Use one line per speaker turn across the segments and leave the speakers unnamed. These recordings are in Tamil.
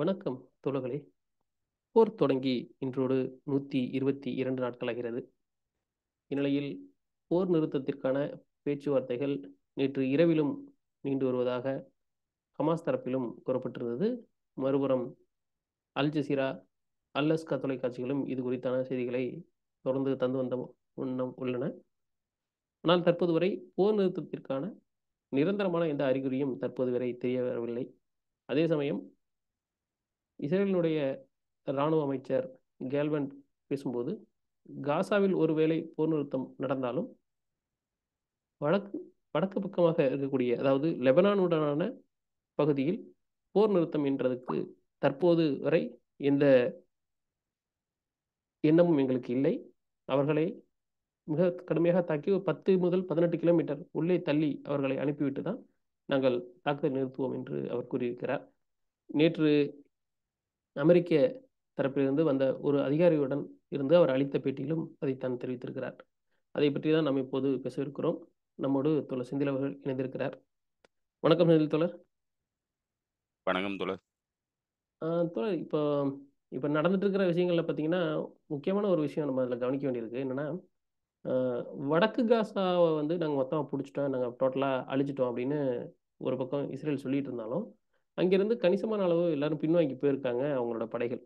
வணக்கம் தோழர்களே போர் தொடங்கி இன்றோடு நூற்றி இருபத்தி இரண்டு நாட்களாகிறது இந்நிலையில் போர் நிறுத்தத்திற்கான பேச்சுவார்த்தைகள் நேற்று இரவிலும் நீண்டு வருவதாக ஹமாஸ் தரப்பிலும் கூறப்பட்டிருந்தது மறுபுறம் அல் ஜசீரா அல்லஸ்கா தொலைக்காட்சிகளும் இது குறித்தான செய்திகளை தொடர்ந்து தந்து வந்த வண்ணம் உள்ளன ஆனால் தற்போது வரை போர் நிறுத்தத்திற்கான நிரந்தரமான எந்த அறிகுறியும் தற்போது வரை தெரிய வரவில்லை அதே சமயம் இஸ்ரேலினுடைய இராணுவ அமைச்சர் கேல்வன் பேசும்போது காசாவில் ஒருவேளை போர் நிறுத்தம் நடந்தாலும் வடக்கு வடக்கு பக்கமாக இருக்கக்கூடிய அதாவது லெபனானுடனான பகுதியில் போர் நிறுத்தம் என்றதுக்கு தற்போது வரை எந்த எண்ணமும் எங்களுக்கு இல்லை அவர்களை மிக கடுமையாக தாக்கி பத்து முதல் பதினெட்டு கிலோமீட்டர் உள்ளே தள்ளி அவர்களை அனுப்பிவிட்டு தான் நாங்கள் தாக்குதல் நிறுத்துவோம் என்று அவர் கூறியிருக்கிறார் நேற்று அமெரிக்க தரப்பிலிருந்து வந்த ஒரு அதிகாரியுடன் இருந்து அவர் அளித்த பேட்டியிலும் அதை தான் தெரிவித்திருக்கிறார் அதை பற்றி தான் நாம் இப்போது பேசவிருக்கிறோம் நம்மோடு தோழர் செந்தில் அவர்கள் இணைந்திருக்கிறார் வணக்கம் செந்தில் தோழர் வணக்கம் தோழர் தோழர் இப்போ இப்போ நடந்துட்டு இருக்கிற விஷயங்கள்ல பார்த்தீங்கன்னா முக்கியமான ஒரு விஷயம் நம்ம அதில் கவனிக்க வேண்டியிருக்கு என்னன்னா வடக்கு காசாவை வந்து நாங்கள் மொத்தமாக பிடிச்சிட்டோம் நாங்கள் டோட்டலாக அழிச்சிட்டோம் அப்படின்னு ஒரு பக்கம் இஸ்ரேல் சொல்லிட்டு இருந்தாலும் அங்கிருந்து கணிசமான அளவு எல்லாரும் பின்வாங்கி போயிருக்காங்க அவங்களோட படைகள்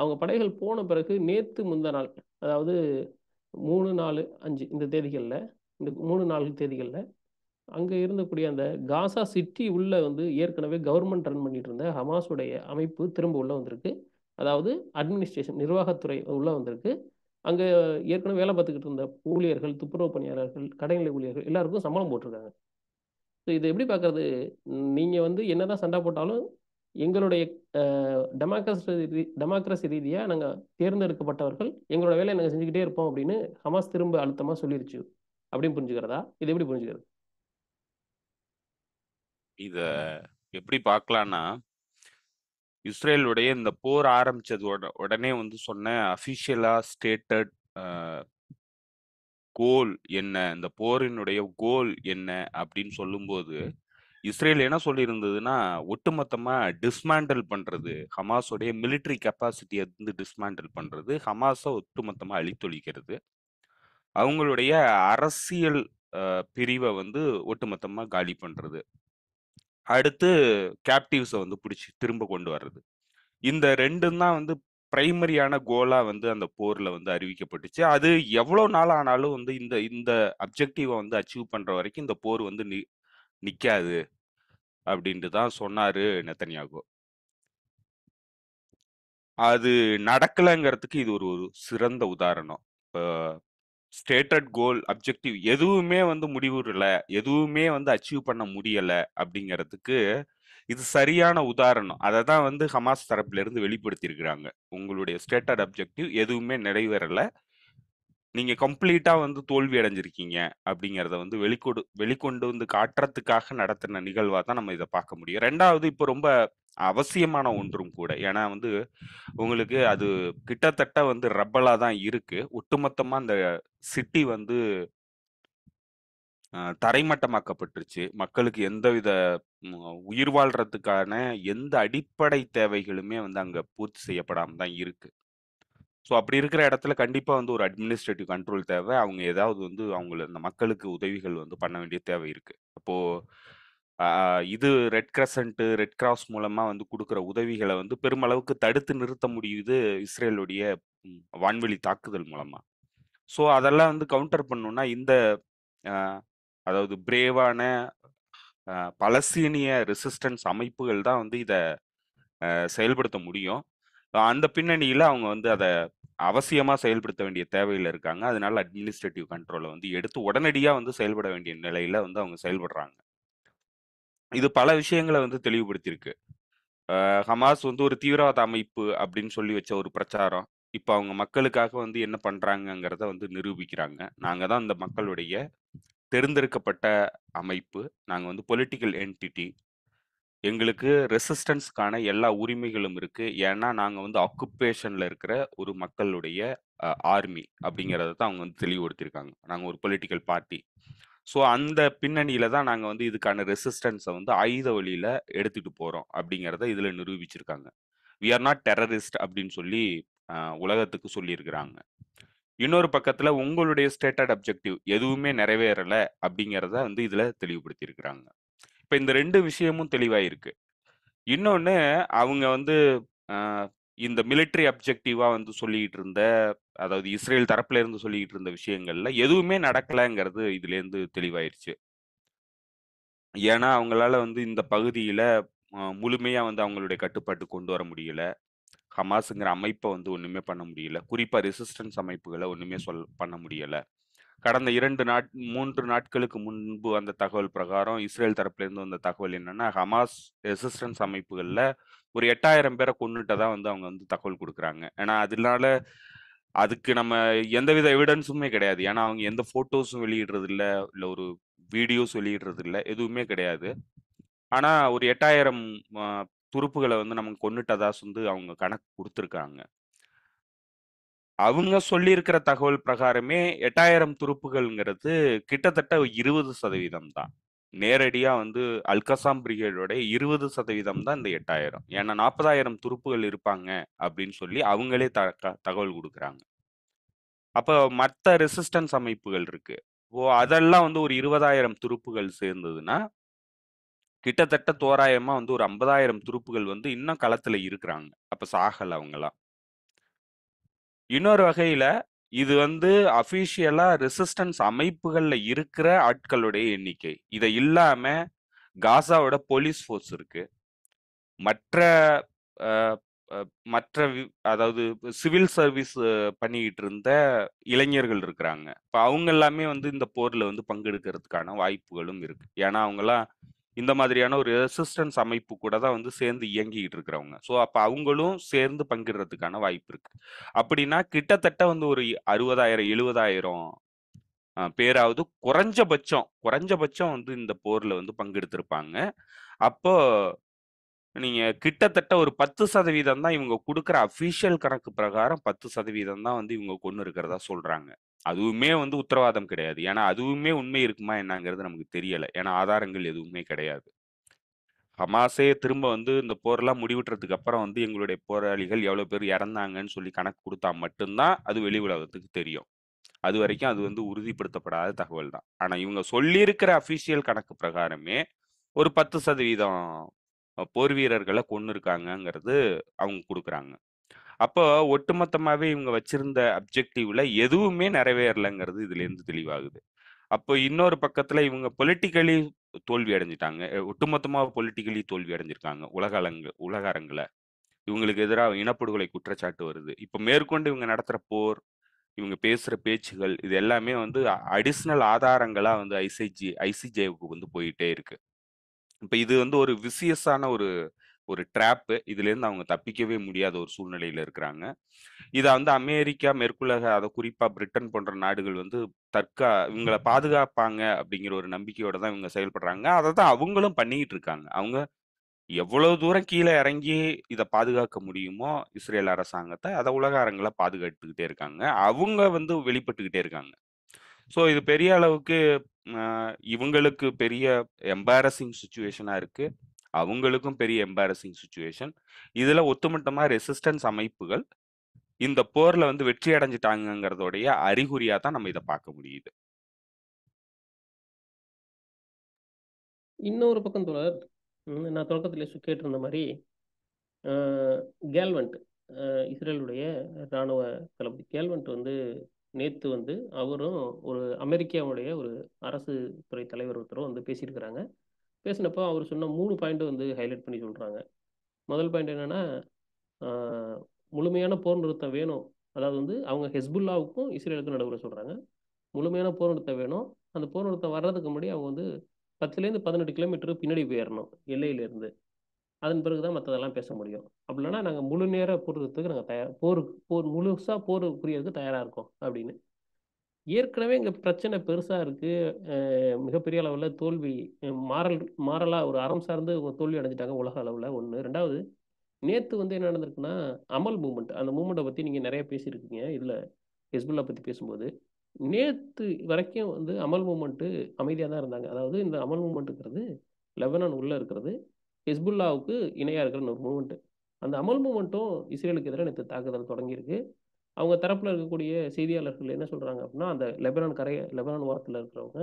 அவங்க படைகள் போன பிறகு நேற்று முந்த நாள் அதாவது மூணு நாலு அஞ்சு இந்த தேதிகளில் இந்த மூணு நாலு தேதிகளில் அங்கே இருந்தக்கூடிய அந்த காசா சிட்டி உள்ளே வந்து ஏற்கனவே கவர்மெண்ட் ரன் பண்ணிட்டு இருந்த ஹமாஸுடைய அமைப்பு திரும்ப உள்ளே வந்திருக்கு அதாவது அட்மினிஸ்ட்ரேஷன் நிர்வாகத்துறை உள்ளே வந்திருக்கு அங்கே ஏற்கனவே வேலை பார்த்துக்கிட்டு இருந்த ஊழியர்கள் துப்புரவு பணியாளர்கள் கடைநிலை ஊழியர்கள் எல்லாருக்கும் சம்பளம் போட்டிருக்காங்க ஸோ இது எப்படி பார்க்குறது நீங்கள் வந்து என்ன தான் சண்டை போட்டாலும் எங்களுடைய டெமோக்ரஸி டெமோக்ரஸி ரீதியாக நாங்கள் தேர்ந்தெடுக்கப்பட்டவர்கள் எங்களோட வேலையை நாங்கள் செஞ்சுக்கிட்டே இருப்போம் அப்படின்னு ஹமாஸ் திரும்ப அழுத்தமாக சொல்லிருச்சு அப்படின்னு புரிஞ்சுக்கிறதா இது எப்படி புரிஞ்சுக்கிறது
இத எப்படி பார்க்கலாம்னா இஸ்ரேலுடைய இந்த போர் ஆரம்பிச்சது உடனே வந்து சொன்ன அஃபிஷியலாக ஸ்டேட்டட் கோல் என்ன இந்த போரினுடைய கோல் என்ன அப்படின்னு சொல்லும்போது இஸ்ரேல் என்ன சொல்லியிருந்ததுன்னா ஒட்டுமொத்தமாக டிஸ்மேண்டில் பண்ணுறது ஹமாஸோடைய மிலிட்ரி கெப்பாசிட்டியை வந்து டிஸ்மேண்டில் பண்ணுறது ஹமாஸை ஒட்டுமொத்தமாக அழித்தொழிக்கிறது அவங்களுடைய அரசியல் பிரிவை வந்து ஒட்டுமொத்தமாக காலி பண்ணுறது அடுத்து கேப்டிவ்ஸை வந்து பிடிச்சி திரும்ப கொண்டு வர்றது இந்த ரெண்டும் தான் வந்து பிரைமரியான கோலா வந்து அந்த போர்ல வந்து அறிவிக்கப்பட்டுச்சு அது எவ்வளோ நாள் ஆனாலும் வந்து இந்த இந்த அப்ஜெக்டிவை வந்து அச்சீவ் பண்ற வரைக்கும் இந்த போர் வந்து நி நிக்காது அப்படின்ட்டு தான் சொன்னாரு நெத்தனியாகோ அது நடக்கலைங்கிறதுக்கு இது ஒரு ஒரு சிறந்த உதாரணம் இப்போ ஸ்டேட்டட் கோல் அப்ஜெக்டிவ் எதுவுமே வந்து முடிவுறல எதுவுமே வந்து அச்சீவ் பண்ண முடியலை அப்படிங்கிறதுக்கு இது சரியான உதாரணம் அதை தான் வந்து ஹமாஸ் தரப்பிலிருந்து வெளிப்படுத்தியிருக்கிறாங்க உங்களுடைய ஸ்டேட்டட் அப்ஜெக்டிவ் எதுவுமே நிறைவேறலை நீங்கள் கம்ப்ளீட்டாக வந்து தோல்வி அடைஞ்சிருக்கீங்க அப்படிங்கிறத வந்து வெளிக்கொடு வெளிக்கொண்டு வந்து காட்டுறதுக்காக நடத்தின நிகழ்வாக தான் நம்ம இதை பார்க்க முடியும் ரெண்டாவது இப்போ ரொம்ப அவசியமான ஒன்றும் கூட ஏன்னா வந்து உங்களுக்கு அது கிட்டத்தட்ட வந்து ரப்பலாக தான் இருக்குது ஒட்டுமொத்தமாக அந்த சிட்டி வந்து தரைமட்டமாக்கப்பட்டுருச்சு. மக்களுக்கு எந்தவித உயிர் வாழ்கிறதுக்கான எந்த அடிப்படை தேவைகளுமே வந்து அங்கே பூர்த்தி செய்யப்படாம தான் இருக்குது ஸோ அப்படி இருக்கிற இடத்துல கண்டிப்பாக வந்து ஒரு அட்மினிஸ்ட்ரேட்டிவ் கண்ட்ரோல் தேவை அவங்க ஏதாவது வந்து அவங்கள அந்த மக்களுக்கு உதவிகள் வந்து பண்ண வேண்டிய தேவை இருக்குது அப்போது இது ரெட் கிரசன்ட்டு ரெட் கிராஸ் மூலமாக வந்து கொடுக்குற உதவிகளை வந்து பெருமளவுக்கு தடுத்து நிறுத்த முடியுது இஸ்ரேலுடைய வான்வெளி தாக்குதல் மூலமாக ஸோ அதெல்லாம் வந்து கவுண்டர் பண்ணணுன்னா இந்த அதாவது பிரேவான பலஸ்தீனிய ரெசிஸ்டன்ஸ் அமைப்புகள் தான் வந்து இதை செயல்படுத்த முடியும் அந்த பின்னணியில் அவங்க வந்து அதை அவசியமாக செயல்படுத்த வேண்டிய தேவையில் இருக்காங்க அதனால அட்மினிஸ்ட்ரேட்டிவ் கண்ட்ரோலை வந்து எடுத்து உடனடியாக வந்து செயல்பட வேண்டிய நிலையில் வந்து அவங்க செயல்படுறாங்க இது பல விஷயங்களை வந்து தெளிவுபடுத்தியிருக்கு ஹமாஸ் வந்து ஒரு தீவிரவாத அமைப்பு அப்படின்னு சொல்லி வச்ச ஒரு பிரச்சாரம் இப்போ அவங்க மக்களுக்காக வந்து என்ன பண்ணுறாங்கங்கிறத வந்து நிரூபிக்கிறாங்க நாங்கள் தான் அந்த மக்களுடைய தெரிந்தெடுக்கப்பட்ட அமைப்பு நாங்கள் வந்து பொலிட்டிக்கல் என்டிட்டி எங்களுக்கு ரெசிஸ்டன்ஸ்க்கான எல்லா உரிமைகளும் இருக்குது ஏன்னா நாங்கள் வந்து ஆக்குபேஷன்ல இருக்கிற ஒரு மக்களுடைய ஆர்மி அப்படிங்கிறத தான் அவங்க வந்து தெளிவுபடுத்தியிருக்காங்க நாங்கள் ஒரு பொலிட்டிக்கல் பார்ட்டி ஸோ அந்த பின்னணியில் தான் நாங்கள் வந்து இதுக்கான ரெசிஸ்டன்ஸை வந்து ஆயுத வழியில் எடுத்துகிட்டு போகிறோம் அப்படிங்கிறத இதில் நிரூபிச்சிருக்காங்க வி ஆர் நாட் டெரரிஸ்ட் அப்படின்னு சொல்லி உலகத்துக்கு சொல்லியிருக்கிறாங்க இன்னொரு பக்கத்துல உங்களுடைய ஸ்டேட்டட் அப்ஜெக்டிவ் எதுவுமே நிறைவேறல அப்படிங்கிறத வந்து இதுல தெளிவுபடுத்தியிருக்கிறாங்க இப்ப இந்த ரெண்டு விஷயமும் தெளிவாயிருக்கு இன்னொன்னு அவங்க வந்து இந்த மிலிட்ரி அப்ஜெக்டிவா வந்து சொல்லிட்டு இருந்த அதாவது இஸ்ரேல் தரப்புல இருந்து சொல்லிக்கிட்டு இருந்த விஷயங்கள்ல எதுவுமே நடக்கலைங்கிறது இதுல இருந்து தெளிவாயிருச்சு ஏன்னா அவங்களால வந்து இந்த பகுதியில முழுமையா வந்து அவங்களுடைய கட்டுப்பாட்டு கொண்டு வர முடியல ஹமாஸுங்கிற அமைப்பை வந்து ஒன்றுமே பண்ண முடியல குறிப்பாக ரெசிஸ்டன்ஸ் அமைப்புகளை ஒன்றுமே சொல் பண்ண முடியலை கடந்த இரண்டு நாட் மூன்று நாட்களுக்கு முன்பு அந்த தகவல் பிரகாரம் இஸ்ரேல் தரப்புலேருந்து வந்த தகவல் என்னென்னா ஹமாஸ் ரெசிஸ்டன்ஸ் அமைப்புகளில் ஒரு எட்டாயிரம் பேரை தான் வந்து அவங்க வந்து தகவல் கொடுக்குறாங்க ஏன்னா அதனால அதுக்கு நம்ம எந்தவித எவிடன்ஸுமே கிடையாது ஏன்னா அவங்க எந்த ஃபோட்டோஸும் வெளியிடுறது இல்லை இல்லை ஒரு வீடியோஸ் வெளியிடுறது இல்லை எதுவுமே கிடையாது ஆனால் ஒரு எட்டாயிரம் துருப்புகளை வந்து நம்ம கொண்டுட்டதா வந்து அவங்க கணக்கு கொடுத்துருக்காங்க அவங்க சொல்லியிருக்கிற தகவல் பிரகாரமே எட்டாயிரம் துருப்புகள்ங்கிறது கிட்டத்தட்ட இருபது சதவீதம் தான் நேரடியாக வந்து அல்கசாம் பிரிகேடோட இருபது சதவீதம் தான் இந்த எட்டாயிரம் ஏன்னா நாற்பதாயிரம் துருப்புகள் இருப்பாங்க அப்படின்னு சொல்லி அவங்களே த தகவல் கொடுக்குறாங்க அப்போ மற்ற ரெசிஸ்டன்ஸ் அமைப்புகள் இருக்கு ஓ அதெல்லாம் வந்து ஒரு இருபதாயிரம் துருப்புகள் சேர்ந்ததுன்னா கிட்டத்தட்ட தோராயமா வந்து ஒரு ஐம்பதாயிரம் துருப்புகள் வந்து இன்னும் களத்துல இருக்கிறாங்க அப்ப சாகல் அவங்களாம் இன்னொரு வகையில இது வந்து அஃபிஷியலா ரெசிஸ்டன்ஸ் அமைப்புகள்ல இருக்கிற ஆட்களுடைய எண்ணிக்கை இதை இல்லாம காசாவோட போலீஸ் ஃபோர்ஸ் இருக்கு மற்ற மற்ற அதாவது சிவில் சர்வீஸ் பண்ணிக்கிட்டு இருந்த இளைஞர்கள் இருக்கிறாங்க இப்போ அவங்க எல்லாமே வந்து இந்த போரில் வந்து பங்கெடுக்கிறதுக்கான வாய்ப்புகளும் இருக்கு ஏன்னா அவங்கெல்லாம் இந்த மாதிரியான ஒரு ரெசிஸ்டன்ஸ் அமைப்பு கூட தான் வந்து சேர்ந்து இயங்கிக்கிட்டு இருக்கிறவங்க ஸோ அப்போ அவங்களும் சேர்ந்து பங்கிடுறதுக்கான வாய்ப்பு இருக்கு அப்படின்னா கிட்டத்தட்ட வந்து ஒரு அறுபதாயிரம் எழுபதாயிரம் பேராவது குறைஞ்சபட்சம் குறைஞ்சபட்சம் வந்து இந்த போரில் வந்து பங்கெடுத்திருப்பாங்க அப்போ நீங்க கிட்டத்தட்ட ஒரு பத்து சதவீதம் தான் இவங்க கொடுக்குற அஃபிஷியல் கணக்கு பிரகாரம் பத்து சதவீதம் தான் வந்து இவங்க கொண்டு இருக்கிறதா சொல்றாங்க அதுவுமே வந்து உத்தரவாதம் கிடையாது ஏன்னா அதுவுமே உண்மை இருக்குமா என்னங்கிறது நமக்கு தெரியலை ஏன்னா ஆதாரங்கள் எதுவுமே கிடையாது ஹமாஸே திரும்ப வந்து இந்த போரெல்லாம் முடிவுட்டுறதுக்கு அப்புறம் வந்து எங்களுடைய போராளிகள் எவ்வளோ பேர் இறந்தாங்கன்னு சொல்லி கணக்கு கொடுத்தா மட்டும்தான் அது வெளி உலகத்துக்கு தெரியும் அது வரைக்கும் அது வந்து உறுதிப்படுத்தப்படாத தகவல் தான் ஆனால் இவங்க சொல்லியிருக்கிற அஃபிஷியல் கணக்கு பிரகாரமே ஒரு பத்து சதவீதம் போர் வீரர்களை கொண்டு இருக்காங்கங்கிறது அவங்க கொடுக்குறாங்க அப்போ ஒட்டுமொத்தமாவே இவங்க வச்சிருந்த அப்ஜெக்டிவ்ல எதுவுமே நிறைவேறலைங்கிறது இதுல இருந்து தெளிவாகுது அப்போ இன்னொரு பக்கத்துல இவங்க பொலிட்டிக்கலி தோல்வி அடைஞ்சிட்டாங்க ஒட்டுமொத்தமாக பொலிட்டிக்கலி தோல்வி அடைஞ்சிருக்காங்க உலக அலங்கு உலக அரங்குல இவங்களுக்கு எதிராக இனப்படுகொலை குற்றச்சாட்டு வருது இப்போ மேற்கொண்டு இவங்க நடத்துகிற போர் இவங்க பேசுகிற பேச்சுகள் இது எல்லாமே வந்து அடிஷ்னல் ஆதாரங்களாக வந்து ஐசிஜி ஐசிஜேவுக்கு வந்து போயிட்டே இருக்கு இப்போ இது வந்து ஒரு விசியஸான ஒரு ஒரு ட்ராப்பு இதுலேருந்து அவங்க தப்பிக்கவே முடியாத ஒரு சூழ்நிலையில் இருக்கிறாங்க இதை வந்து அமெரிக்கா மேற்குலக அதை குறிப்பாக பிரிட்டன் போன்ற நாடுகள் வந்து தற்கா இவங்களை பாதுகாப்பாங்க அப்படிங்கிற ஒரு நம்பிக்கையோட தான் இவங்க செயல்படுறாங்க அதை தான் அவங்களும் பண்ணிக்கிட்டு இருக்காங்க அவங்க எவ்வளவு தூரம் கீழே இறங்கி இதை பாதுகாக்க முடியுமோ இஸ்ரேல் அரசாங்கத்தை அதை உலக அரங்களை பாதுகாத்துக்கிட்டே இருக்காங்க அவங்க வந்து வெளிப்பட்டுக்கிட்டே இருக்காங்க ஸோ இது பெரிய அளவுக்கு இவங்களுக்கு பெரிய எம்பாரசிங் சுச்சுவேஷனாக இருக்குது அவங்களுக்கும் பெரிய எம்பாரசிங் சுச்சுவேஷன் இதில் ஒத்துமொத்தமாக ரெசிஸ்டன்ஸ் அமைப்புகள் இந்த போரில் வந்து வெற்றி அடைஞ்சிட்டாங்கிறதோடைய அறிகுறியாக தான் நம்ம இதை பார்க்க முடியுது
இன்னொரு பக்கம் தோழர் நான் தொடக்கத்தில் கேட்டிருந்த மாதிரி கேல்வெண்ட் இஸ்ரேலுடைய இராணுவ தளபதி கேல்வெண்ட் வந்து நேற்று வந்து அவரும் ஒரு அமெரிக்காவுடைய ஒரு அரசு துறை தலைவர் ஒருத்தரும் வந்து பேசியிருக்கிறாங்க பேசினப்போ அவர் சொன்ன மூணு பாயிண்ட் வந்து ஹைலைட் பண்ணி சொல்கிறாங்க முதல் பாயிண்ட் என்னென்னா முழுமையான போர் நிறுத்தம் வேணும் அதாவது வந்து அவங்க ஹெஸ்புல்லாவுக்கும் இஸ்ரேலுக்கும் நடுவில் சொல்கிறாங்க முழுமையான போர் நிறுத்தம் வேணும் அந்த போர் நிறுத்தம் வர்றதுக்கு முன்னாடி அவங்க வந்து பத்துலேருந்து பதினெட்டு கிலோமீட்டர் பின்னாடி போயிடணும் எல்லையிலேருந்து அதன் பிறகு தான் மற்றதெல்லாம் பேச முடியும் அப்படின்னா நாங்கள் முழு நேர போர் நிறுத்தத்துக்கு நாங்கள் தயார் போர் போர் முழுசாக போர் புரியறதுக்கு தயாராக இருக்கோம் அப்படின்னு ஏற்கனவே இங்கே பிரச்சனை பெருசாக இருக்குது மிகப்பெரிய அளவில் தோல்வி மாறல் மாறலாக ஒரு அறம் சார்ந்து தோல்வி அடைஞ்சிட்டாங்க உலக அளவில் ஒன்று ரெண்டாவது நேற்று வந்து என்ன நடந்திருக்குன்னா அமல் மூமெண்ட் அந்த மூமெண்ட்டை பற்றி நீங்கள் நிறைய பேசியிருக்கீங்க இதில் ஹெஸ்புல்லா பற்றி பேசும்போது நேற்று வரைக்கும் வந்து அமல் மூமெண்ட்டு அமைதியாக தான் இருந்தாங்க அதாவது இந்த அமல் மூமெண்ட்டுங்கிறது லெபனான் உள்ளே இருக்கிறது ஹெஸ்புல்லாவுக்கு இணையாக இருக்கிற ஒரு மூமெண்ட்டு அந்த அமல் மூமெண்ட்டும் இஸ்ரேலுக்கு எதிராக நேற்று தாக்குதல் தொடங்கியிருக்கு அவங்க தரப்பில் இருக்கக்கூடிய செய்தியாளர்கள் என்ன சொல்கிறாங்க அப்படின்னா அந்த லெபனான் கரைய லெபனான் வாரத்தில் இருக்கிறவங்க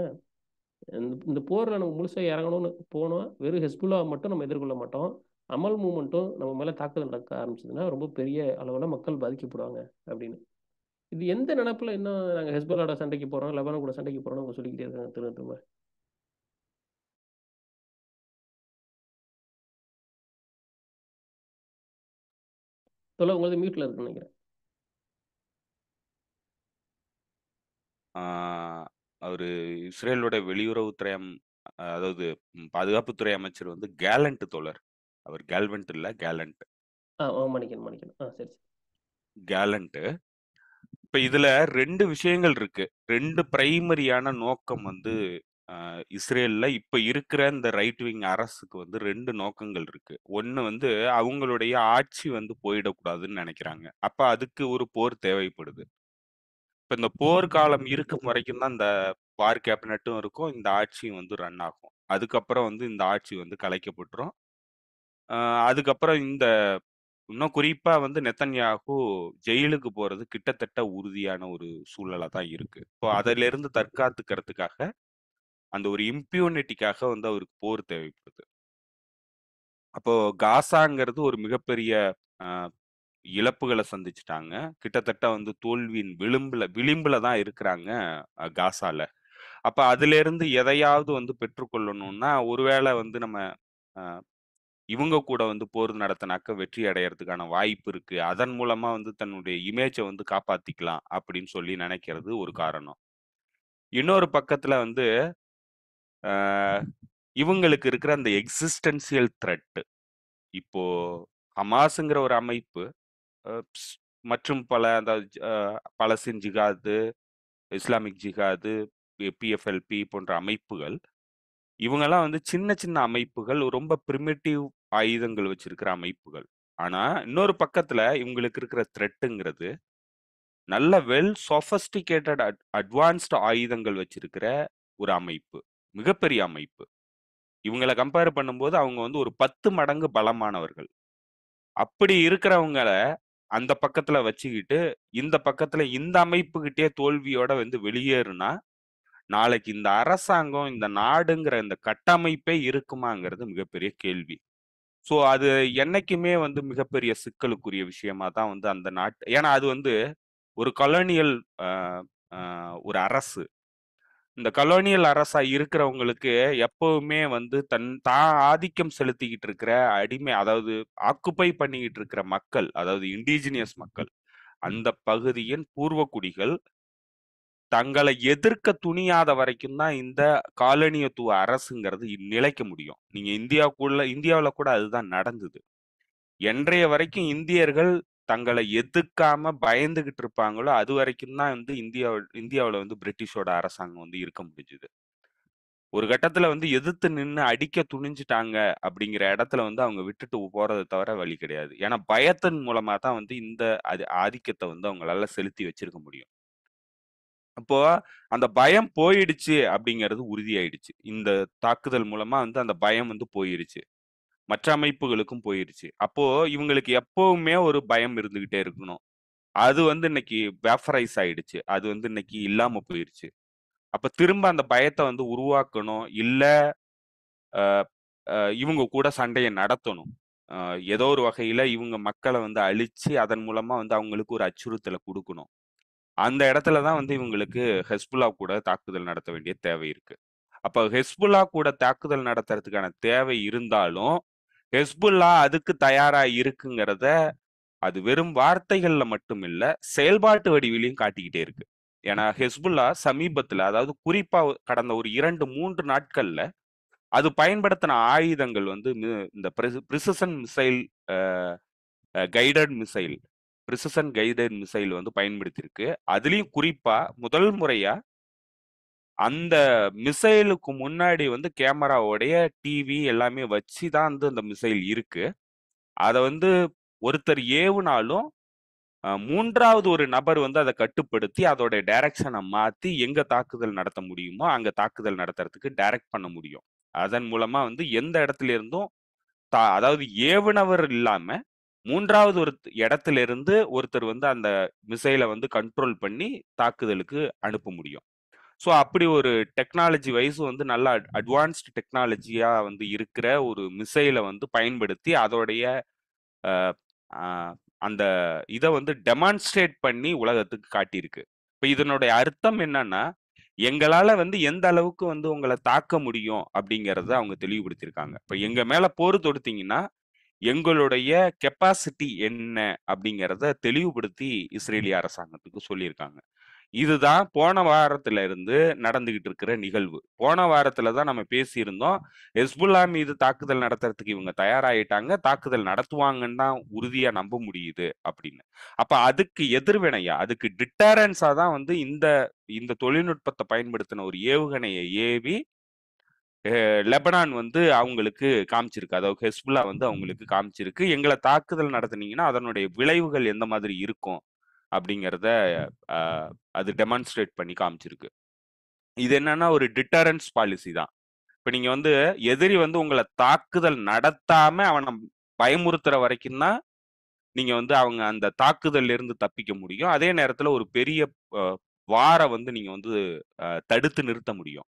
இந்த போரில் நம்ம முழுசாக இறங்கணும்னு போனால் வெறும் ஹெஸ்புல்லா மட்டும் நம்ம எதிர்கொள்ள மாட்டோம் அமல் மூமெண்ட்டும் நம்ம மேலே தாக்குதல் நடக்க ஆரம்பிச்சதுன்னா ரொம்ப பெரிய அளவில் மக்கள் பாதிக்கப்படுவாங்க அப்படின்னு இது எந்த நினப்பில் இன்னும் நாங்கள் ஹெஸ்புல்லோட சண்டைக்கு போகிறோம் லெபனான் கூட சண்டைக்கு போகிறோம்னு அவங்க சொல்லிக்கிட்டே
இருக்காங்க திரும்ப திரும்ப சொல்ல உங்களுக்கு மியூட்டில் இருக்குன்னு நினைக்கிறேன் ஆ அவரு இஸ்ரேலோட வெளியுறவுத்துறை அம் அதாவது பாதுகாப்புத்துறை அமைச்சர் வந்து கேலண்ட் தோழர். அவர் கேல்வெண்ட் இல்ல கேலண்ட். கேலண்ட்டு. இப்ப இதுல ரெண்டு விஷயங்கள் இருக்கு. ரெண்டு பிரைமரியான நோக்கம் வந்து அ இஸ்ரேல்ல இப்ப இருக்கிற இந்த ரைட் விங் அரசுக்கு வந்து ரெண்டு நோக்கங்கள் இருக்கு. ஒன்னு வந்து அவங்களுடைய ஆட்சி வந்து போயிடக்கூடாதுன்னு நினைக்கிறாங்க அப்ப அதுக்கு ஒரு போர் தேவைப்படுது. இப்போ இந்த போர்க்காலம் இருக்கும் வரைக்கும் தான் இந்த வார் கேபினட்டும் இருக்கும் இந்த ஆட்சியும் வந்து ரன் ஆகும் அதுக்கப்புறம் வந்து இந்த ஆட்சி வந்து கலைக்கப்பட்டுரும் அதுக்கப்புறம் இந்த இன்னும் குறிப்பாக வந்து நெத்தன்யாகு ஜெயிலுக்கு போகிறது கிட்டத்தட்ட உறுதியான ஒரு சூழலாக தான் இருக்குது இப்போ அதிலிருந்து தற்காத்துக்கிறதுக்காக அந்த ஒரு இம்ப்யூனிட்டிக்காக வந்து அவருக்கு போர் தேவைப்படுது அப்போது காசாங்கிறது ஒரு மிகப்பெரிய இழப்புகளை சந்திச்சிட்டாங்க கிட்டத்தட்ட வந்து தோல்வியின் விளிம்புல விளிம்புல தான் இருக்கிறாங்க காசால அப்ப அதுல இருந்து எதையாவது வந்து பெற்றுக்கொள்ளணும்னா ஒருவேளை வந்து நம்ம இவங்க கூட வந்து போர் நடத்தினாக்க வெற்றி அடையறதுக்கான வாய்ப்பு இருக்கு அதன் மூலமா வந்து தன்னுடைய இமேஜை வந்து காப்பாத்திக்கலாம் அப்படின்னு சொல்லி நினைக்கிறது ஒரு காரணம் இன்னொரு பக்கத்துல வந்து இவங்களுக்கு இருக்கிற அந்த எக்ஸிஸ்டன்சியல் த்ரெட் இப்போ ஹமாஸுங்கிற ஒரு அமைப்பு மற்றும் பல அந்த பலஸ்தீன் ஜிகாது இஸ்லாமிக் ஜிகாது பிஎஃப்எல்பி போன்ற அமைப்புகள் இவங்கெல்லாம் வந்து சின்ன சின்ன அமைப்புகள் ரொம்ப ப்ரிமேட்டிவ் ஆயுதங்கள் வச்சிருக்கிற அமைப்புகள் ஆனா இன்னொரு பக்கத்துல இவங்களுக்கு இருக்கிற த்ரெட்டுங்கிறது நல்ல வெல் சொஃபஸ்டிகேட்டட் அட்வான்ஸ்டு ஆயுதங்கள் வச்சிருக்கிற ஒரு அமைப்பு மிகப்பெரிய அமைப்பு இவங்களை கம்பேர் பண்ணும்போது அவங்க வந்து ஒரு பத்து மடங்கு பலமானவர்கள் அப்படி இருக்கிறவங்கள அந்த பக்கத்துல வச்சுக்கிட்டு இந்த பக்கத்துல இந்த அமைப்புக்கிட்டே தோல்வியோட வந்து வெளியேறுனா நாளைக்கு இந்த அரசாங்கம் இந்த நாடுங்கிற இந்த கட்டமைப்பே இருக்குமாங்கிறது மிகப்பெரிய கேள்வி ஸோ அது என்னைக்குமே வந்து மிகப்பெரிய சிக்கலுக்குரிய விஷயமா தான் வந்து அந்த நாட்டு ஏன்னா அது வந்து ஒரு கலோனியல் ஒரு அரசு இந்த கலோனியல் அரசா இருக்கிறவங்களுக்கு எப்பவுமே வந்து தன் தான் ஆதிக்கம் செலுத்திக்கிட்டு இருக்கிற அடிமை அதாவது ஆக்குப்பை பண்ணிக்கிட்டு இருக்கிற மக்கள் அதாவது இண்டிஜினியஸ் மக்கள் அந்த பகுதியின் பூர்வக்குடிகள் தங்களை எதிர்க்க துணியாத வரைக்கும் தான் இந்த காலனியத்துவ அரசுங்கிறது நிலைக்க முடியும் நீங்க இந்தியாவுக்குள்ள இந்தியாவில் கூட அதுதான் நடந்தது என்றைய வரைக்கும் இந்தியர்கள் தங்களை எதுக்காம பயந்துகிட்டு இருப்பாங்களோ அது வரைக்கும் தான் வந்து இந்தியாவில் இந்தியாவில் வந்து பிரிட்டிஷோட அரசாங்கம் வந்து இருக்க முடிஞ்சுது ஒரு கட்டத்தில் வந்து எதிர்த்து நின்று அடிக்க துணிஞ்சிட்டாங்க அப்படிங்கிற இடத்துல வந்து அவங்க விட்டுட்டு போகிறத தவிர வழி கிடையாது ஏன்னா பயத்தின் மூலமாக தான் வந்து இந்த அது ஆதிக்கத்தை வந்து அவங்களால செலுத்தி வச்சிருக்க முடியும் அப்போ அந்த பயம் போயிடுச்சு அப்படிங்கிறது உறுதியாயிடுச்சு இந்த தாக்குதல் மூலமா வந்து அந்த பயம் வந்து போயிடுச்சு மற்ற அமைப்புகளுக்கும் போயிருச்சு அப்போ இவங்களுக்கு எப்பவுமே ஒரு பயம் இருந்துகிட்டே இருக்கணும் அது வந்து இன்னைக்கு வேஃபரைஸ் ஆயிடுச்சு அது வந்து இன்னைக்கு இல்லாம போயிருச்சு அப்ப திரும்ப அந்த பயத்தை வந்து உருவாக்கணும் இல்ல இவங்க கூட சண்டையை நடத்தணும் ஏதோ ஒரு வகையில இவங்க மக்களை வந்து அழிச்சு அதன் மூலமா வந்து அவங்களுக்கு ஒரு அச்சுறுத்தலை கொடுக்கணும் அந்த இடத்துல தான் வந்து இவங்களுக்கு ஹெஸ்புல்லா கூட தாக்குதல் நடத்த வேண்டிய தேவை இருக்கு அப்ப ஹெஸ்புல்லா கூட தாக்குதல் நடத்துறதுக்கான தேவை இருந்தாலும் ஹெஸ்புல்லா அதுக்கு தயாரா இருக்குங்கிறத அது வெறும் வார்த்தைகள்ல மட்டும் இல்ல செயல்பாட்டு வடிவிலையும் காட்டிக்கிட்டே இருக்கு ஏன்னா ஹெஸ்புல்லா சமீபத்துல அதாவது குறிப்பா கடந்த ஒரு இரண்டு மூன்று நாட்கள்ல அது பயன்படுத்தின ஆயுதங்கள் வந்து இந்த precision missile guided missile precision guided missile வந்து பயன்படுத்தியிருக்கு அதுலயும் குறிப்பா முதல் முறையா அந்த மிசைலுக்கு முன்னாடி வந்து கேமராவுடைய டிவி எல்லாமே வச்சு தான் வந்து அந்த மிசைல் இருக்கு அதை வந்து ஒருத்தர் ஏவுனாலும் மூன்றாவது ஒரு நபர் வந்து அதை கட்டுப்படுத்தி அதோட டைரக்ஷனை மாற்றி எங்கே தாக்குதல் நடத்த முடியுமோ அங்கே தாக்குதல் நடத்துறதுக்கு டைரக்ட் பண்ண முடியும் அதன் மூலமாக வந்து எந்த இடத்துல இருந்தும் தா அதாவது ஏவுனவர் இல்லாமல் மூன்றாவது ஒரு இடத்துல இருந்து ஒருத்தர் வந்து அந்த மிசைலை வந்து கண்ட்ரோல் பண்ணி தாக்குதலுக்கு அனுப்ப முடியும் ஸோ அப்படி ஒரு டெக்னாலஜி வைஸ் வந்து நல்ல அட்வான்ஸ்டு டெக்னாலஜியாக வந்து இருக்கிற ஒரு மிசைலை வந்து பயன்படுத்தி அதோடைய அந்த இதை வந்து டெமான்ஸ்ட்ரேட் பண்ணி உலகத்துக்கு காட்டியிருக்கு இப்போ இதனுடைய அர்த்தம் என்னன்னா எங்களால் வந்து எந்த அளவுக்கு வந்து உங்களை தாக்க முடியும் அப்படிங்கிறத அவங்க தெளிவுபடுத்தியிருக்காங்க இப்போ எங்கள் மேலே போர் தொடுத்தீங்கன்னா எங்களுடைய கெப்பாசிட்டி என்ன அப்படிங்கிறத தெளிவுபடுத்தி இஸ்ரேலிய அரசாங்கத்துக்கு சொல்லியிருக்காங்க இதுதான் போன வாரத்துல இருந்து நடந்துகிட்டு இருக்கிற நிகழ்வு போன வாரத்துல தான் நம்ம பேசியிருந்தோம் ஹெஸ்புல்லா மீது தாக்குதல் நடத்துறதுக்கு இவங்க தயாராகிட்டாங்க தாக்குதல் நடத்துவாங்கன்னு தான் உறுதியா நம்ப முடியுது அப்படின்னு அப்ப அதுக்கு எதிர்வினையா அதுக்கு டிட்டரன்ஸா தான் வந்து இந்த இந்த தொழில்நுட்பத்தை பயன்படுத்தின ஒரு ஏவுகணையை ஏவி லெபனான் வந்து அவங்களுக்கு காமிச்சிருக்கு அதாவது ஹெஸ்புல்லா வந்து அவங்களுக்கு காமிச்சிருக்கு எங்களை தாக்குதல் நடத்துனீங்கன்னா அதனுடைய விளைவுகள் எந்த மாதிரி இருக்கும் அப்படிங்கிறத அது டெமான்ஸ்ட்ரேட் பண்ணி காமிச்சிருக்கு இது என்னன்னா ஒரு டிட்டரன்ஸ் பாலிசி தான் இப்போ நீங்கள் வந்து எதிரி வந்து உங்களை தாக்குதல் நடத்தாம அவனை பயமுறுத்துற வரைக்கும் தான் நீங்கள் வந்து அவங்க அந்த தாக்குதல்ல இருந்து தப்பிக்க முடியும் அதே நேரத்தில் ஒரு பெரிய வாரை வந்து நீங்கள் வந்து தடுத்து நிறுத்த முடியும்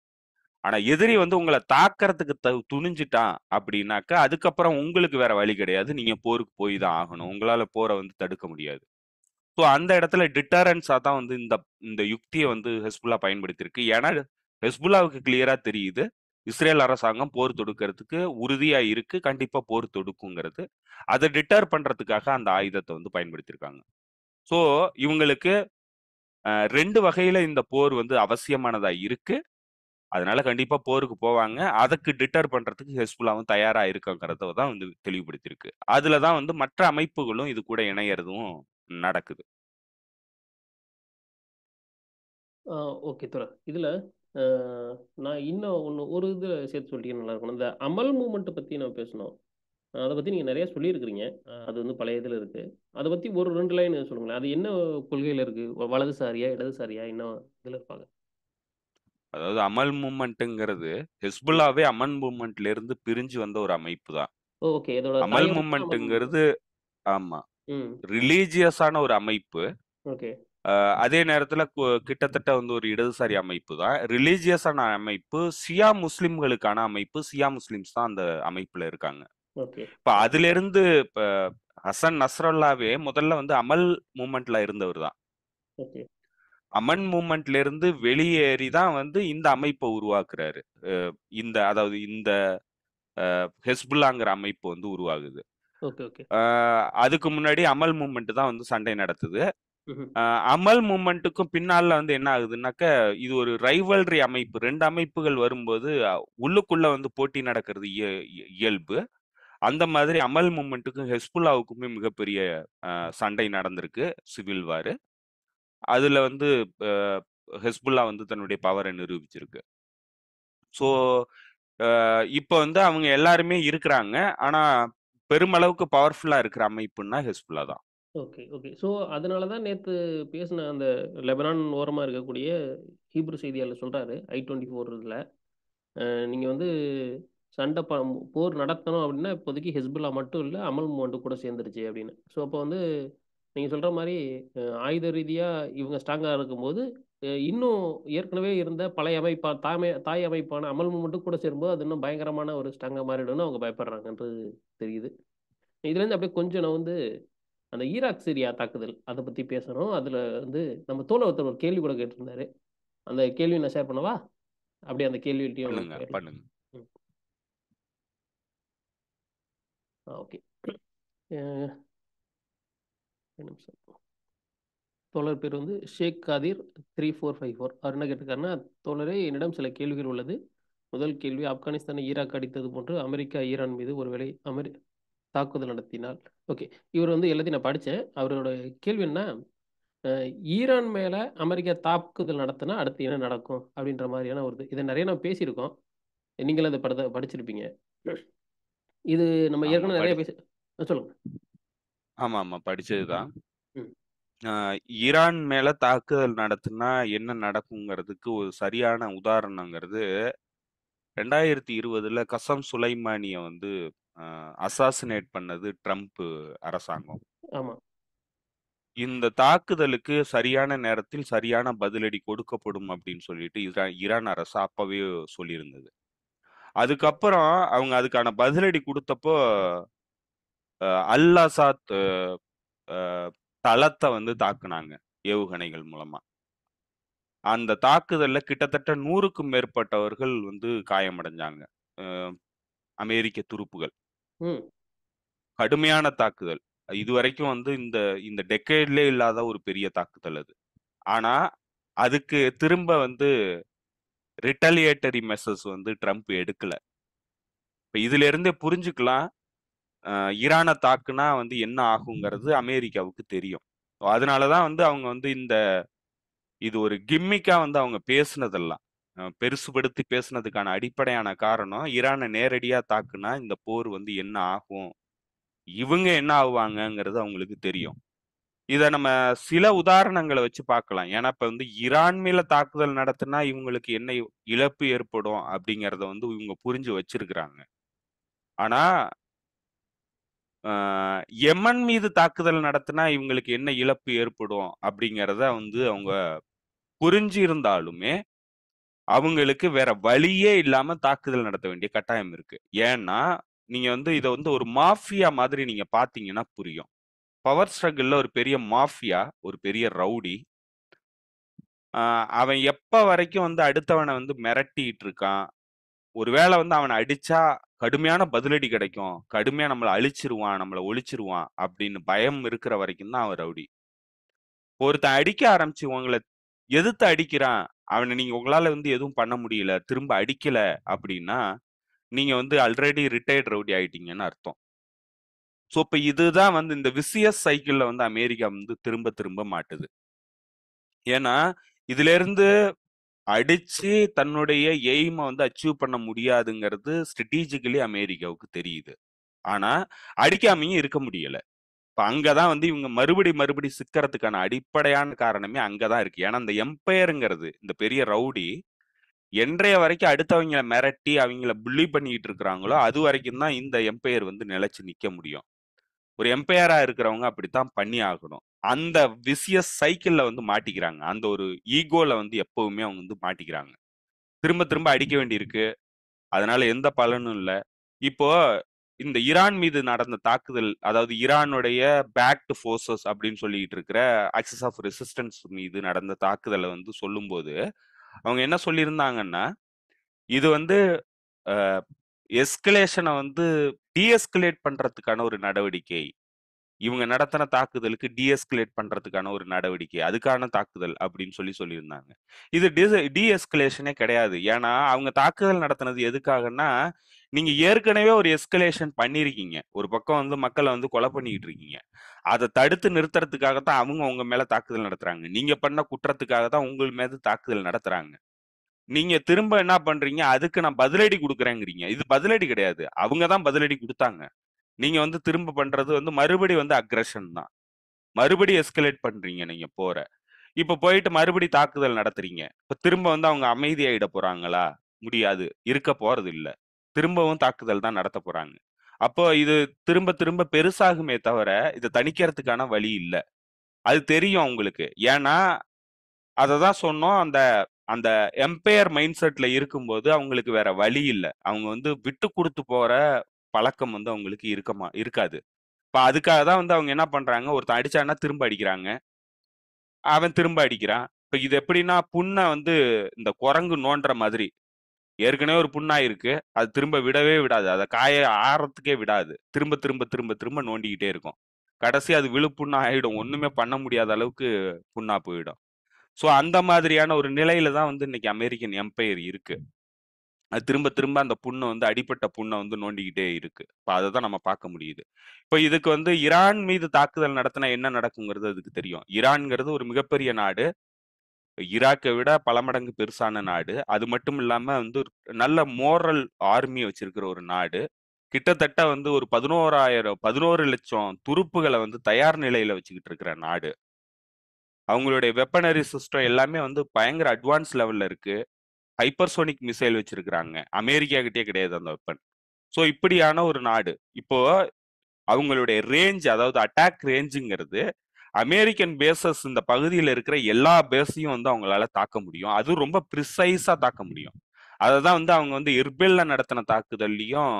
ஆனால் எதிரி வந்து உங்களை தாக்கிறதுக்கு த துணிஞ்சிட்டான் அப்படின்னாக்கா அதுக்கப்புறம் உங்களுக்கு வேற வழி கிடையாது நீங்கள் போருக்கு போய் தான் ஆகணும் உங்களால் போரை வந்து தடுக்க முடியாது ஸோ அந்த இடத்துல டிட்டரன்ஸாக தான் வந்து இந்த இந்த யுக்தியை வந்து ஹெஸ்புல்லா பயன்படுத்தியிருக்கு ஏன்னா ஹெஸ்புல்லாவுக்கு கிளியரா தெரியுது இஸ்ரேல் அரசாங்கம் போர் தொடுக்கிறதுக்கு உறுதியா இருக்கு கண்டிப்பா போர் தொடுக்குங்கிறது அதை டிட்டர் பண்றதுக்காக அந்த ஆயுதத்தை வந்து பயன்படுத்தியிருக்காங்க ஸோ இவங்களுக்கு ரெண்டு வகையில இந்த போர் வந்து அவசியமானதா இருக்கு அதனால கண்டிப்பா போருக்கு போவாங்க அதுக்கு டிட்டர் பண்றதுக்கு ஹெஸ்புல்லாவும் தயாரா இருக்குங்கிறத தான் வந்து தெளிவுபடுத்தியிருக்கு அதில் தான் வந்து மற்ற அமைப்புகளும் இது கூட இணையறதும் நடக்குது.
ஓகே தோழா. இதுல நான் இன்னும் ஒண்ணு ஒரு இதில் சேர்த்து நல்லா இருக்கணும் இந்த அமல் மூமெண்ட்டை பத்தி நான் பேசணும் அத பத்தி நீங்க நிறைய சொல்லியிருக்கிறீங்க. அது வந்து பழைய இதுல இருக்கு. அத பத்தி ஒரு ரெண்டு லைன் சொல்லுங்களேன். அது என்ன கொள்கையில் இருக்கு? வ வலதுசாரியா? இடதுசாரியா? என்ன இதுல இருப்பாங்க?
அதாவது அமல் மூமெண்ட்டுங்கிறது ஹெஸ்புல்லாவே அமல் அமல் இருந்து பிரிஞ்சு வந்த ஒரு அமைப்பு தான்.
ஓகே. இதோட அமல் மூமெண்ட்டுங்கிறது
ஆமாம் ஆமா. ரிலீஜியஸான ஒரு அமைப்பு அதே நேரத்துல கிட்டத்தட்ட வந்து ஒரு இடதுசாரி அமைப்பு தான் ரிலீஜியஸான அமைப்பு சியா முஸ்லிம்களுக்கான அமைப்பு சியா முஸ்லிம்ஸ் தான் அந்த அமைப்புல இருக்காங்க இப்ப அதுல இருந்து இப்ப ஹசன் நஸ்ரல்லாவே முதல்ல வந்து அமல் மூமெண்ட்ல இருந்தவர் தான் அமன் மூமெண்ட்ல இருந்து வெளியேறி தான் வந்து இந்த அமைப்பை உருவாக்குறாரு இந்த அதாவது இந்த ஹெஸ்புல்லாங்கிற அமைப்பு வந்து உருவாகுது அதுக்கு முன்னாடி அமல் மூமெண்ட் தான் வந்து சண்டை நடத்துது அமல் மூமெண்ட்டுக்கும் பின்னால வந்து என்ன ஆகுதுன்னாக்க இது ஒரு ரைவல்ரி அமைப்பு ரெண்டு அமைப்புகள் வரும்போது உள்ளுக்குள்ள வந்து போட்டி நடக்கிறது இயல்பு அந்த மாதிரி அமல் மூமெண்ட்டுக்கும் ஹெஸ்புல்லாவுக்குமே மிகப்பெரிய சண்டை நடந்திருக்கு சிவில் வாரு அதுல வந்து ஹெஸ்புல்லா வந்து தன்னுடைய பவரை நிரூபிச்சிருக்கு ஸோ இப்போ வந்து அவங்க எல்லாருமே இருக்கிறாங்க ஆனால் பெருமளவுக்கு பவர்ஃபுல்லா இருக்கிற அமைப்புன்னா ஹெஸ்புல்லா தான்
ஓகே ஓகே ஸோ அதனால தான் நேற்று பேசின அந்த லெபனான் ஓரமாக இருக்கக்கூடிய ஹீப்ரு செய்தியாளர் சொல்கிறாரு ஐ டுவெண்ட்டி ஃபோர் இதில் நீங்கள் வந்து சண்டை ப போர் நடத்தணும் அப்படின்னா இப்போதைக்கு ஹெஸ்புல்லா மட்டும் இல்லை அமல் மூவன்ட்டு கூட சேர்ந்துருச்சு அப்படின்னு ஸோ அப்போ வந்து நீங்கள் சொல்கிற மாதிரி ஆயுத ரீதியாக இவங்க ஸ்ட்ராங்காக இருக்கும்போது இன்னும் ஏற்கனவே இருந்த பழைய அமைப்பா தாமை தாய் அமைப்பான அமல் மட்டும் கூட சேரும்போது அது இன்னும் பயங்கரமான ஒரு ஸ்டாங்காக மாறிடும்னு அவங்க பயப்படுறாங்கன்றது தெரியுது இதுலேருந்து அப்படியே கொஞ்சம் நான் வந்து அந்த ஈராக் சிரியா தாக்குதல் அதை பற்றி பேசணும் அதில் வந்து நம்ம தோழர் ஒருத்தர் ஒரு கேள்வி கூட கேட்டிருந்தாரு அந்த கேள்வி நான் ஷேர் பண்ணவா அப்படியே அந்த கேள்விட்டையும் ஓகே நிமிஷம் தோழர் பேர் வந்து Sheikh Kadir three four five four அவர் என்ன கேட்டிருக்காருன்னா தோழரே என்னிடம் சில கேள்விகள் உள்ளது முதல் கேள்வி ஆப்கானிஸ்தானை ஈராக் அடித்தது போன்று அமெரிக்கா ஈரான் மீது ஒருவேளை அமெரி தாக்குதல் நடத்தினால் ஓகே இவர் வந்து எல்லாத்தையும் நான் படித்தேன் அவரோட கேள்வி என்ன ஈரான் மேலே அமெரிக்கா தாக்குதல் நடத்தினா அடுத்து என்ன நடக்கும் அப்படின்ற மாதிரியான ஒரு இது இதை நிறைய நான் பேசியிருக்கோம் நீங்களும் அதை படத்தை படிச்சிருப்பீங்க இது நம்ம ஏற்கனவே நிறைய பேச சொல்லுங்க
ஆமாம் ஆமாம் படித்தது தான் ஈரான் மேல தாக்குதல் நடத்தினா என்ன நடக்குங்கிறதுக்கு ஒரு சரியான உதாரணங்கிறது ரெண்டாயிரத்தி இருபதுல கசம் சுலைமானிய வந்து அசாசினேட் பண்ணது ட்ரம்ப் அரசாங்கம் ஆமா இந்த தாக்குதலுக்கு சரியான நேரத்தில் சரியான பதிலடி கொடுக்கப்படும் அப்படின்னு சொல்லிட்டு ஈரான் ஈரான் அரசு அப்பவே சொல்லியிருந்தது அதுக்கப்புறம் அவங்க அதுக்கான பதிலடி கொடுத்தப்போ அல் அசாத் தளத்தை வந்து தாக்குனாங்க ஏவுகணைகள் மூலமா அந்த தாக்குதல்ல கிட்டத்தட்ட நூறுக்கும் மேற்பட்டவர்கள் வந்து காயமடைஞ்சாங்க அமெரிக்க துருப்புகள் கடுமையான தாக்குதல் இது வரைக்கும் வந்து இந்த இந்த டெக்கேட்லே இல்லாத ஒரு பெரிய தாக்குதல் அது ஆனா அதுக்கு திரும்ப வந்து ரிட்டலியேட்டரி மெசஸ் வந்து ட்ரம்ப் எடுக்கல இப்ப இதுல இருந்தே புரிஞ்சுக்கலாம் ஈரானை தாக்குனா வந்து என்ன ஆகுங்கிறது அமெரிக்காவுக்கு தெரியும் அதனால தான் வந்து அவங்க வந்து இந்த இது ஒரு கிம்மிக்கா வந்து அவங்க பேசுனதெல்லாம் பெருசுபடுத்தி பேசுனதுக்கான அடிப்படையான காரணம் ஈரானை நேரடியா தாக்குனா இந்த போர் வந்து என்ன ஆகும் இவங்க என்ன ஆகுவாங்கங்கிறது அவங்களுக்கு தெரியும் இதை நம்ம சில உதாரணங்களை வச்சு பார்க்கலாம் ஏன்னா இப்போ வந்து ஈரான் மேல தாக்குதல் நடத்தினா இவங்களுக்கு என்ன இழப்பு ஏற்படும் அப்படிங்கிறத வந்து இவங்க புரிஞ்சு வச்சிருக்கிறாங்க ஆனா எமன் மீது தாக்குதல் நடத்தினா இவங்களுக்கு என்ன இழப்பு ஏற்படும் அப்படிங்கிறத வந்து அவங்க புரிஞ்சு இருந்தாலுமே அவங்களுக்கு வேற வழியே இல்லாம தாக்குதல் நடத்த வேண்டிய கட்டாயம் இருக்கு ஏன்னா நீங்க வந்து இதை வந்து ஒரு மாஃபியா மாதிரி நீங்க பாத்தீங்கன்னா புரியும் பவர் ஸ்ட்ரகிள்ல ஒரு பெரிய மாஃபியா ஒரு பெரிய ரவுடி அவன் எப்ப வரைக்கும் வந்து அடுத்தவனை வந்து மிரட்டிட்டு இருக்கான் ஒருவேளை வந்து அவனை அடிச்சா கடுமையான பதிலடி கிடைக்கும் கடுமையா நம்மளை அழிச்சிருவான் நம்மளை ஒழிச்சிருவான் அப்படின்னு பயம் இருக்கிற வரைக்கும் தான் அவன் ரவுடி ஒருத்தன் அடிக்க ஆரம்பிச்சு உங்களை எதிர்த்து அடிக்கிறான் அவனை நீங்க உங்களால வந்து எதுவும் பண்ண முடியல திரும்ப அடிக்கல அப்படின்னா நீங்க வந்து ஆல்ரெடி ரிட்டையர்ட் ரவுடி ஆயிட்டீங்கன்னு அர்த்தம் ஸோ இப்போ இதுதான் வந்து இந்த விசியஸ் சைக்கிளில் வந்து அமெரிக்கா வந்து திரும்ப திரும்ப மாட்டுது ஏன்னா இதுலேருந்து அடிச்சு தன்னுடைய எய்மை வந்து அச்சீவ் பண்ண முடியாதுங்கிறது ஸ்ட்ரெட்டிஜிக்கலி அமெரிக்காவுக்கு தெரியுது ஆனா அடிக்காமையும் இருக்க முடியல இப்ப அங்கதான் வந்து இவங்க மறுபடி மறுபடி சிக்கிறதுக்கான அடிப்படையான காரணமே அங்கதான் இருக்கு ஏன்னா அந்த எம்பையருங்கிறது இந்த பெரிய ரவுடி என்றைய வரைக்கும் அடுத்தவங்களை மிரட்டி அவங்கள புள்ளி பண்ணிட்டு இருக்கிறாங்களோ அது வரைக்கும் தான் இந்த எம்பையர் வந்து நிலைச்சு நிக்க முடியும் ஒரு எம்பையரா இருக்கிறவங்க அப்படித்தான் பண்ணி ஆகணும் அந்த விசிய சைக்கிள்ல வந்து மாட்டிக்கிறாங்க அந்த ஒரு ஈகோல வந்து எப்பவுமே அவங்க வந்து மாட்டிக்கிறாங்க திரும்ப திரும்ப அடிக்க வேண்டியிருக்கு அதனால எந்த பலனும் இல்லை இப்போ இந்த ஈரான் மீது நடந்த தாக்குதல் அதாவது ஈரானுடைய பேக்டு ஃபோர்ஸஸ் அப்படின்னு சொல்லிட்டு இருக்கிற ஆக்சஸ் ஆஃப் ரெசிஸ்டன்ஸ் மீது நடந்த தாக்குதலை வந்து சொல்லும்போது அவங்க என்ன சொல்லியிருந்தாங்கன்னா இது வந்து எஸ்கலேஷனை வந்து டீஎஸ்கலேட் பண்றதுக்கான ஒரு நடவடிக்கை இவங்க நடத்தின தாக்குதலுக்கு டிஎஸ்கலேட் பண்ணுறதுக்கான ஒரு நடவடிக்கை அதுக்கான தாக்குதல் அப்படின்னு சொல்லி சொல்லியிருந்தாங்க இது டிஸ் டிஎஸ்கலேஷனே கிடையாது ஏன்னா அவங்க தாக்குதல் நடத்தினது எதுக்காகன்னா நீங்கள் ஏற்கனவே ஒரு எஸ்கலேஷன் பண்ணியிருக்கீங்க ஒரு பக்கம் வந்து மக்களை வந்து கொலை பண்ணிக்கிட்டு இருக்கீங்க அதை தடுத்து நிறுத்துறதுக்காக தான் அவங்க அவங்க மேலே தாக்குதல் நடத்துகிறாங்க நீங்கள் பண்ண குற்றத்துக்காக தான் உங்கள் மேலே தாக்குதல் நடத்துகிறாங்க நீங்க திரும்ப என்ன பண்றீங்க அதுக்கு நான் பதிலடி கொடுக்குறேங்கிறீங்க இது பதிலடி கிடையாது அவங்க தான் பதிலடி கொடுத்தாங்க நீங்க வந்து திரும்ப பண்றது வந்து மறுபடி வந்து அக்ரஷன் தான் மறுபடி எஸ்கலேட் பண்றீங்க நீங்க போற இப்ப போயிட்டு மறுபடி தாக்குதல் நடத்துறீங்க இப்ப திரும்ப வந்து அவங்க அமைதியாயிட போறாங்களா முடியாது இருக்க போறது இல்ல திரும்பவும் தாக்குதல் தான் நடத்த போறாங்க அப்போ இது திரும்ப திரும்ப பெருசாகுமே தவிர இதை தணிக்கிறதுக்கான வழி இல்லை அது தெரியும் அவங்களுக்கு ஏன்னா அதை தான் சொன்னோம் அந்த அந்த எம்பையர் மைண்ட் செட்ல இருக்கும்போது அவங்களுக்கு வேற வழி இல்லை அவங்க வந்து விட்டு கொடுத்து போற பழக்கம் வந்து அவங்களுக்கு இருக்கமா இருக்காது இப்போ அதுக்காக தான் வந்து அவங்க என்ன பண்ணுறாங்க ஒருத்தன் அடிச்சான்னா திரும்ப அடிக்கிறாங்க அவன் திரும்ப அடிக்கிறான் இப்போ இது எப்படின்னா புண்ணை வந்து இந்த குரங்கு நோண்டுற மாதிரி ஏற்கனவே ஒரு புண்ணா இருக்கு அது திரும்ப விடவே விடாது அதை காய ஆறத்துக்கே விடாது திரும்ப திரும்ப திரும்ப திரும்ப நோண்டிக்கிட்டே இருக்கும் கடைசி அது விழுப்புண்ணா ஆகிடும் ஒன்றுமே பண்ண முடியாத அளவுக்கு புண்ணா போயிடும் ஸோ அந்த மாதிரியான ஒரு நிலையில தான் வந்து இன்னைக்கு அமெரிக்கன் எம்பையர் இருக்கு அது திரும்ப திரும்ப அந்த புண்ணை வந்து அடிப்பட்ட புண்ணை வந்து நோண்டிக்கிட்டே இருக்கு இப்போ அதை தான் நம்ம பார்க்க முடியுது இப்போ இதுக்கு வந்து ஈரான் மீது தாக்குதல் நடத்தினா என்ன நடக்குங்கிறது அதுக்கு தெரியும் ஈரான்ங்கிறது ஒரு மிகப்பெரிய நாடு ஈராக்கை விட பல மடங்கு பெருசான நாடு அது மட்டும் இல்லாம வந்து நல்ல மோரல் ஆர்மியை வச்சிருக்கிற ஒரு நாடு கிட்டத்தட்ட வந்து ஒரு பதினோராயிரம் பதினோரு லட்சம் துருப்புகளை வந்து தயார் நிலையில வச்சுக்கிட்டு இருக்கிற நாடு அவங்களுடைய வெப்பனரி சிஸ்டம் எல்லாமே வந்து பயங்கர அட்வான்ஸ் லெவல்ல இருக்கு ஹைப்பர்சோனிக் மிசைல் வச்சிருக்கிறாங்க அமெரிக்கா கிட்டே கிடையாது அந்த வெப்பன் ஸோ இப்படியான ஒரு நாடு இப்போ அவங்களுடைய ரேஞ்ச் அதாவது அட்டாக் ரேஞ்சுங்கிறது அமெரிக்கன் பேசஸ் இந்த பகுதியில் இருக்கிற எல்லா பேஸையும் வந்து அவங்களால தாக்க முடியும் அதுவும் ரொம்ப ப்ரிசைஸாக தாக்க முடியும் அதை தான் வந்து அவங்க வந்து இர்பில்ல நடத்தின தாக்குதல்லையும்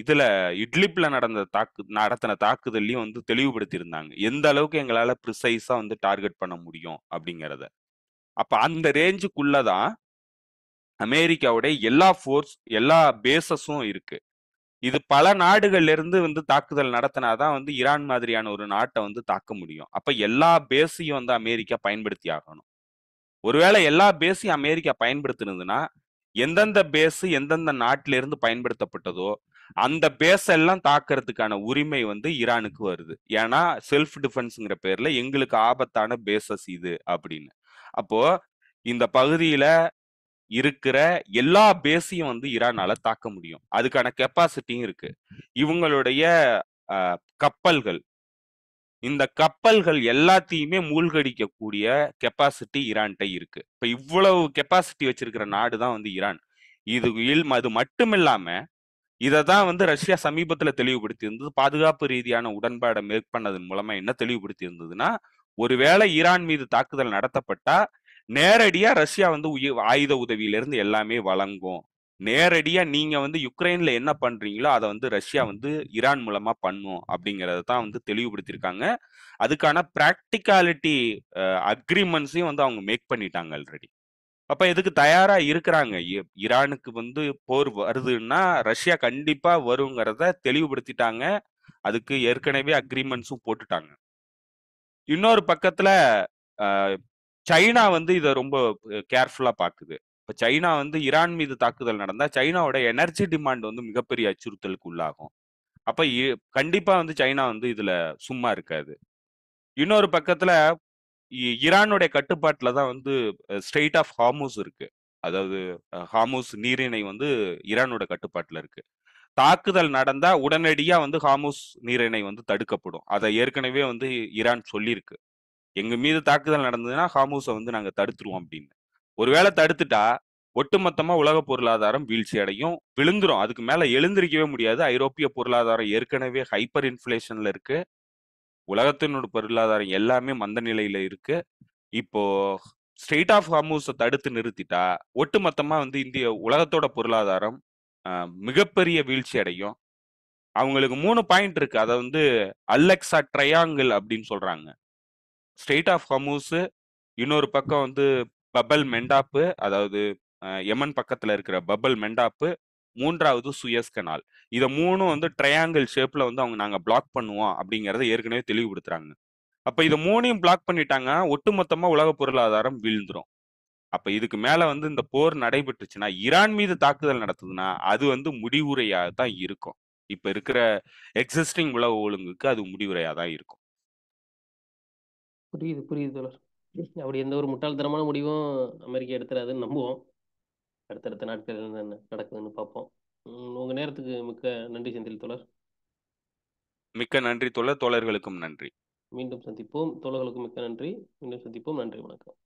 இதில் இட்லிப்பில் நடந்த தாக்கு நடத்தின தாக்குதல்லையும் வந்து தெளிவுபடுத்தியிருந்தாங்க எந்த அளவுக்கு எங்களால் ப்ரிசைஸாக வந்து டார்கெட் பண்ண முடியும் அப்படிங்கிறத அப்ப அந்த ரேஞ்சுக்குள்ளதான் அமெரிக்காவுடைய எல்லா ஃபோர்ஸ் எல்லா பேசஸும் இருக்கு இது பல நாடுகள்ல இருந்து வந்து தாக்குதல் நடத்தினாதான் வந்து ஈரான் மாதிரியான ஒரு நாட்டை வந்து தாக்க முடியும் அப்ப எல்லா பேஸையும் வந்து அமெரிக்கா பயன்படுத்தி ஆகணும் ஒருவேளை எல்லா பேஸையும் அமெரிக்கா பயன்படுத்தினதுன்னா எந்தெந்த பேஸு எந்தெந்த நாட்டிலிருந்து இருந்து பயன்படுத்தப்பட்டதோ அந்த பேஸெல்லாம் எல்லாம் தாக்குறதுக்கான உரிமை வந்து ஈரானுக்கு வருது ஏன்னா செல்ஃப் டிஃபென்ஸுங்கிற பேர்ல எங்களுக்கு ஆபத்தான பேசஸ் இது அப்படின்னு அப்போ இந்த பகுதியில இருக்கிற எல்லா பேஸையும் வந்து ஈரானால தாக்க முடியும் அதுக்கான கெப்பாசிட்டியும் இருக்கு இவங்களுடைய கப்பல்கள் இந்த கப்பல்கள் எல்லாத்தையுமே மூழ்கடிக்கக்கூடிய கெப்பாசிட்டி ஈரான்கிட்ட இருக்கு இப்ப இவ்வளவு கெப்பாசிட்டி வச்சிருக்கிற நாடு தான் வந்து ஈரான் இது அது மட்டும் இல்லாம இதை தான் வந்து ரஷ்யா சமீபத்துல தெளிவுபடுத்தி இருந்தது பாதுகாப்பு ரீதியான உடன்பாடை மேற்பண்ணதன் மூலமா என்ன தெளிவுபடுத்தி இருந்ததுன்னா ஒருவேளை ஈரான் மீது தாக்குதல் நடத்தப்பட்டா நேரடியா ரஷ்யா வந்து ஆயுத உதவியிலிருந்து எல்லாமே வழங்கும் நேரடியா நீங்க வந்து யுக்ரைன்ல என்ன பண்றீங்களோ அதை வந்து ரஷ்யா வந்து ஈரான் மூலமா பண்ணும் அப்படிங்கறத தான் வந்து தெளிவுபடுத்தியிருக்காங்க அதுக்கான பிராக்டிகாலிட்டி அக்ரிமெண்ட்ஸையும் வந்து அவங்க மேக் பண்ணிட்டாங்க ஆல்ரெடி அப்ப எதுக்கு தயாரா இருக்கிறாங்க ஈரானுக்கு வந்து போர் வருதுன்னா ரஷ்யா கண்டிப்பா வருங்கிறத தெளிவுபடுத்திட்டாங்க அதுக்கு ஏற்கனவே அக்ரிமெண்ட்ஸும் போட்டுட்டாங்க இன்னொரு பக்கத்துல சைனா வந்து இதை ரொம்ப கேர்ஃபுல்லா பாக்குது இப்ப சைனா வந்து ஈரான் மீது தாக்குதல் நடந்தா சைனாவோட எனர்ஜி டிமாண்ட் வந்து மிகப்பெரிய அச்சுறுத்தலுக்கு உள்ளாகும் அப்ப கண்டிப்பா வந்து சைனா வந்து இதுல சும்மா இருக்காது இன்னொரு பக்கத்துல ஈரானுடைய கட்டுப்பாட்டில் தான் வந்து ஸ்டேட் ஆஃப் ஹாமோஸ் இருக்கு அதாவது ஹாமோஸ் நீரிணை வந்து ஈரானோட கட்டுப்பாட்டில் இருக்கு தாக்குதல் நடந்தா உடனடியா வந்து ஹாமூஸ் நீரிணை வந்து தடுக்கப்படும் அதை ஏற்கனவே வந்து ஈரான் சொல்லியிருக்கு எங்க மீது தாக்குதல் நடந்ததுன்னா ஹாமூஸை வந்து நாங்க தடுத்துருவோம் அப்படின்னு ஒருவேளை தடுத்துட்டா ஒட்டுமொத்தமா உலக பொருளாதாரம் வீழ்ச்சி அடையும் விழுந்துரும் அதுக்கு மேல எழுந்திருக்கவே முடியாது ஐரோப்பிய பொருளாதாரம் ஏற்கனவே ஹைப்பர் இன்ஃபிளேஷன்ல இருக்கு உலகத்தினோட பொருளாதாரம் எல்லாமே மந்த நிலையில இருக்கு இப்போ ஸ்டேட் ஆஃப் ஹாமூஸை தடுத்து நிறுத்திட்டா ஒட்டுமொத்தமா வந்து இந்திய உலகத்தோட பொருளாதாரம் மிகப்பெரிய வீழ்ச்சி அடையும் அவங்களுக்கு மூணு பாயிண்ட் இருக்கு அதை வந்து அல்லெக்ஸா ட்ரையாங்கிள் அப்படின்னு சொல்றாங்க ஸ்டேட் ஆஃப் ஹமூஸ் இன்னொரு பக்கம் வந்து பபல் மெண்டாப்பு அதாவது எமன் பக்கத்துல இருக்கிற பபல் மெண்டாப்பு மூன்றாவது சுயஸ் கனால் இதை மூணும் வந்து ட்ரையாங்கிள் ஷேப்ல வந்து அவங்க நாங்க பிளாக் பண்ணுவோம் அப்படிங்கறத ஏற்கனவே தெளிவுபடுத்துறாங்க அப்ப இதை மூணையும் பிளாக் பண்ணிட்டாங்க ஒட்டுமொத்தமா உலக பொருளாதாரம் வீழ்ந்துரும் அப்ப இதுக்கு மேல வந்து இந்த போர் நடைபெற்றுச்சுன்னா ஈரான் மீது தாக்குதல் நடத்துதுன்னா அது வந்து முடிவுரையாக தான் இருக்கும் இப்ப இருக்கிற எக்ஸிஸ்டிங் உலக ஒழுங்குக்கு அது முடிவுரையா தான் இருக்கும்
புரியுது புரியுது தோழர் அப்படி எந்த ஒரு முட்டாள்தனமான முடிவும் அமெரிக்கா எடுத்துறாதுன்னு நம்புவோம் அடுத்தடுத்த நாட்கள் என்ன நடக்குதுன்னு பார்ப்போம் உங்க நேரத்துக்கு மிக்க நன்றி செந்தில் தோழர்
மிக்க நன்றி தோழர் தோழர்களுக்கும் நன்றி
மீண்டும் சந்திப்போம் தோழர்களுக்கும் மிக்க நன்றி மீண்டும் சந்திப்போம் நன்றி வணக்கம்